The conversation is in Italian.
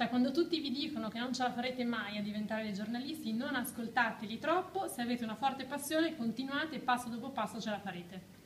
Cioè, quando tutti vi dicono che non ce la farete mai a diventare dei giornalisti, non ascoltateli troppo, se avete una forte passione continuate, passo dopo passo ce la farete.